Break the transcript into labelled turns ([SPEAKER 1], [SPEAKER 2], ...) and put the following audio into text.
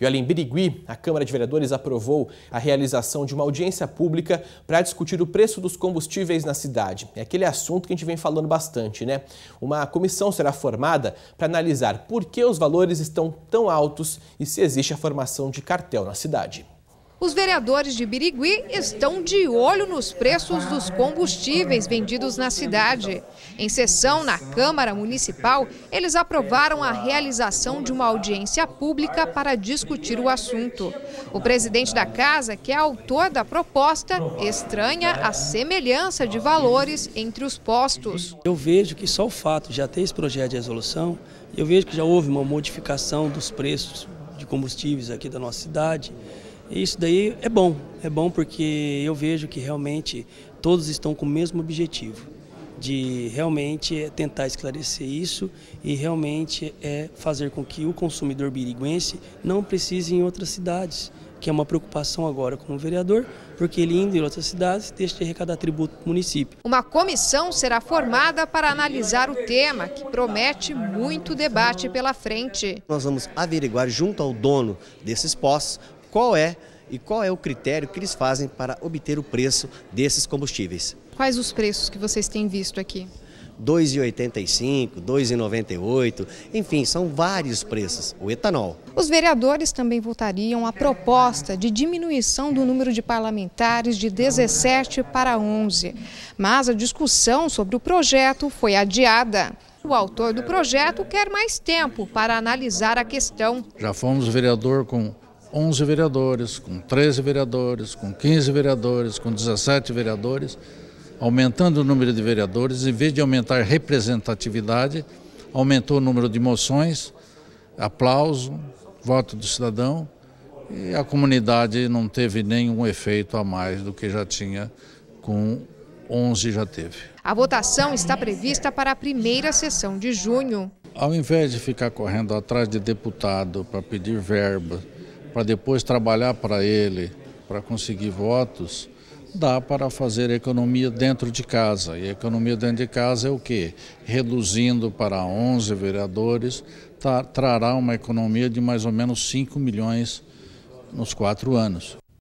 [SPEAKER 1] E olha, em Birigui, a Câmara de Vereadores aprovou a realização de uma audiência pública para discutir o preço dos combustíveis na cidade. É aquele assunto que a gente vem falando bastante, né? Uma comissão será formada para analisar por que os valores estão tão altos e se existe a formação de cartel na cidade.
[SPEAKER 2] Os vereadores de Birigui estão de olho nos preços dos combustíveis vendidos na cidade. Em sessão na Câmara Municipal, eles aprovaram a realização de uma audiência pública para discutir o assunto. O presidente da casa, que é autor da proposta, estranha a semelhança de valores entre os postos.
[SPEAKER 3] Eu vejo que só o fato de já ter esse projeto de resolução, eu vejo que já houve uma modificação dos preços de combustíveis aqui da nossa cidade isso daí é bom, é bom porque eu vejo que realmente todos estão com o mesmo objetivo de realmente é tentar esclarecer isso e realmente é fazer com que o consumidor biriguense não precise em outras cidades, que é uma preocupação agora como vereador, porque ele indo em outras cidades deixa de arrecadar tributo para o município.
[SPEAKER 2] Uma comissão será formada para analisar o tema, que promete muito debate pela frente.
[SPEAKER 4] Nós vamos averiguar junto ao dono desses postos qual é e qual é o critério que eles fazem para obter o preço desses combustíveis.
[SPEAKER 2] Quais os preços que vocês têm visto aqui?
[SPEAKER 4] 2,85, 2,98, enfim, são vários preços, o etanol.
[SPEAKER 2] Os vereadores também votariam a proposta de diminuição do número de parlamentares de 17 para 11, mas a discussão sobre o projeto foi adiada. O autor do projeto quer mais tempo para analisar a questão.
[SPEAKER 5] Já fomos vereador com 11 vereadores, com 13 vereadores, com 15 vereadores, com 17 vereadores, aumentando o número de vereadores, em vez de aumentar representatividade, aumentou o número de moções, aplauso, voto do cidadão, e a comunidade não teve nenhum efeito a mais do que já tinha com 11 já teve.
[SPEAKER 2] A votação está prevista para a primeira sessão de junho.
[SPEAKER 5] Ao invés de ficar correndo atrás de deputado para pedir verba, para depois trabalhar para ele, para conseguir votos, dá para fazer economia dentro de casa. E economia dentro de casa é o quê? Reduzindo para 11 vereadores, tá, trará uma economia de mais ou menos 5 milhões nos quatro anos.